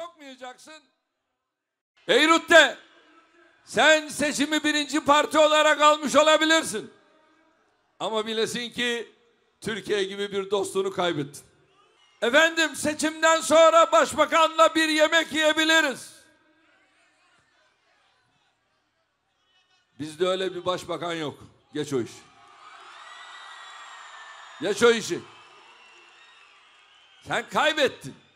sokmayacaksın. Beyrut'te sen seçimi birinci parti olarak almış olabilirsin. Ama bilesin ki Türkiye gibi bir dostunu kaybettin. Efendim seçimden sonra başbakanla bir yemek yiyebiliriz. Bizde öyle bir başbakan yok. Geç o işi. Geç o işi. Sen kaybettin.